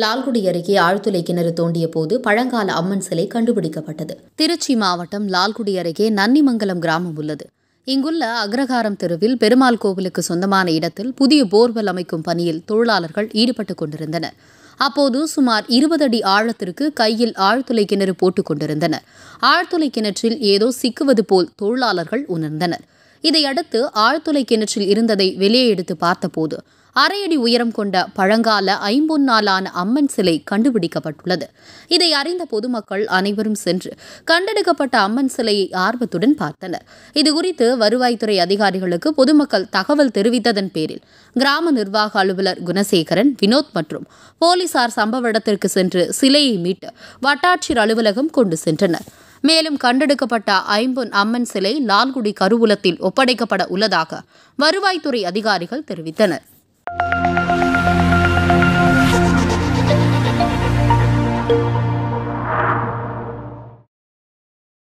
லால்குடி அருகே ஆழ்துளை கிணறு தோண்டிய போது பழங்கால அம்மன் சிலை கண்டுபிடிக்கப்பட்டது திருச்சி மாவட்டம் லால்குடி அருகே நன்னிமங்கலம் கிராமம் உள்ளது இங்குள்ள அக்ரகாரம் தெருவில் பெருமாள் கோவிலுக்கு சொந்தமான இடத்தில் புதிய போர்வெல் அமைக்கும் பணியில் தொழிலாளர்கள் ஈடுபட்டு கொண்டிருந்தனர் அப்போது சுமார் இருபது அடி ஆழத்திற்கு கையில் ஆழ்துளை கிணறு போட்டுக் கொண்டிருந்தனர் ஆழ்துளை கிணற்றில் ஏதோ சிக்குவது போல் தொழிலாளர்கள் உணர்ந்தனர் இதையடுத்து ஆழ்துளை கிணற்றில் இருந்ததை வெளியே எடுத்து பார்த்தபோது அரையடி உயரம் கொண்ட பழங்கால ஐம்பொன்னாலான அம்மன் சிலை கண்டுபிடிக்கப்பட்டுள்ளது இதை அறிந்த பொதுமக்கள் அனைவரும் சென்று கண்டெடுக்கப்பட்ட அம்மன் சிலையை ஆர்வத்துடன் பார்த்தனர் இதுகுறித்து வருவாய்த்துறை அதிகாரிகளுக்கு பொதுமக்கள் தகவல் தெரிவித்ததன் பேரில் கிராம நிர்வாக அலுவலர் குணசேகரன் வினோத் மற்றும் போலீசார் சம்பவ இடத்திற்கு சென்று சிலையை மீட்டு வட்டாட்சியர் அலுவலகம் கொண்டு சென்றனர் மேலும் கண்டெடுக்கப்பட்ட ஐம்பொன் அம்மன் சிலை லால்குடி கருவூலத்தில் ஒப்படைக்கப்பட உள்ளதாக வருவாய்த்துறை அதிகாரிகள் தெரிவித்தனர் Thank you.